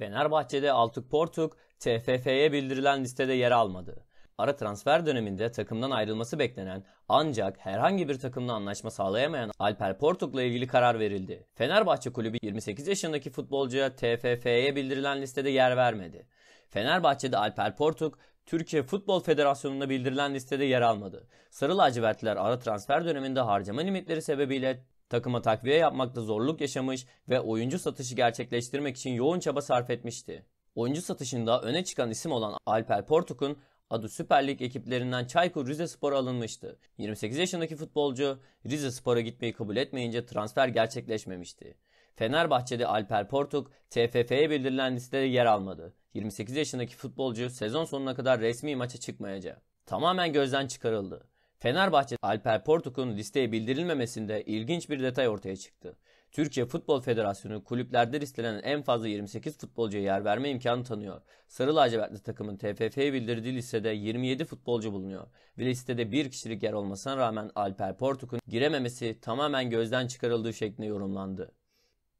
Fenerbahçe'de Altık Portuk, TFF'ye bildirilen listede yer almadı. Ara transfer döneminde takımdan ayrılması beklenen ancak herhangi bir takımla anlaşma sağlayamayan Alper Portuk'la ilgili karar verildi. Fenerbahçe kulübü 28 yaşındaki futbolcuya TFF'ye bildirilen listede yer vermedi. Fenerbahçe'de Alper Portuk Türkiye Futbol Federasyonu'nda bildirilen listede yer almadı. Sarı lacivertliler ara transfer döneminde harcama limitleri sebebiyle Takıma takviye yapmakta zorluk yaşamış ve oyuncu satışı gerçekleştirmek için yoğun çaba sarf etmişti. Oyuncu satışında öne çıkan isim olan Alper Portuk'un adı Süper Lig ekiplerinden Çaykur Rizespor'a alınmıştı. 28 yaşındaki futbolcu Rizespor'a gitmeyi kabul etmeyince transfer gerçekleşmemişti. Fenerbahçe'de Alper Portuk TFF'ye bildirilen listede yer almadı. 28 yaşındaki futbolcu sezon sonuna kadar resmi maça çıkmayacak. Tamamen gözden çıkarıldı. Fenerbahçe Alper Portuk'un listeye bildirilmemesinde ilginç bir detay ortaya çıktı. Türkiye Futbol Federasyonu kulüplerde listelenen en fazla 28 futbolcuya yer verme imkanı tanıyor. Sarı lacivertli takımın TFF'ye bildirdiği listede 27 futbolcu bulunuyor. Ve listede bir kişilik yer olmasına rağmen Alper Portuk'un girememesi tamamen gözden çıkarıldığı şeklinde yorumlandı.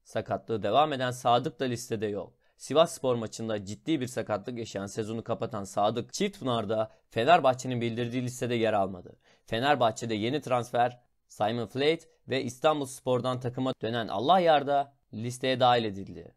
Sakatlığı devam eden Sadık da listede yok. Sivas Spor maçında ciddi bir sakatlık yaşayan sezonu kapatan Sadık Çiftpınar'da Fenerbahçe'nin bildirdiği listede yer almadı. Fenerbahçe'de yeni transfer Simon Flate ve İstanbul Spor'dan takıma dönen Allah Yarda listeye dahil edildi.